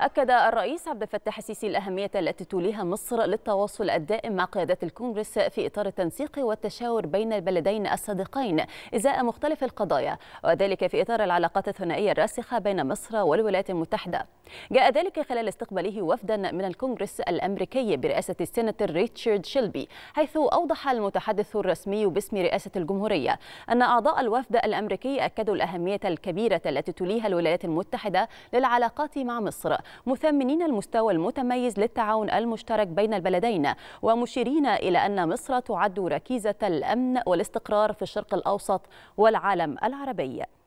أكد الرئيس عبد الفتاح السيسي الأهمية التي توليها مصر للتواصل الدائم مع قيادات الكونغرس في إطار التنسيق والتشاور بين البلدين الصديقين إزاء مختلف القضايا وذلك في إطار العلاقات الثنائية الراسخة بين مصر والولايات المتحدة جاء ذلك خلال استقباله وفدا من الكونغرس الأمريكي برئاسة السيناتور ريتشارد شيلبي حيث أوضح المتحدث الرسمي باسم رئاسة الجمهورية أن أعضاء الوفد الأمريكي أكدوا الأهمية الكبيرة التي تليها الولايات المتحدة للعلاقات مع مصر مثمنين المستوى المتميز للتعاون المشترك بين البلدين ومشيرين إلى أن مصر تعد ركيزة الأمن والاستقرار في الشرق الأوسط والعالم العربي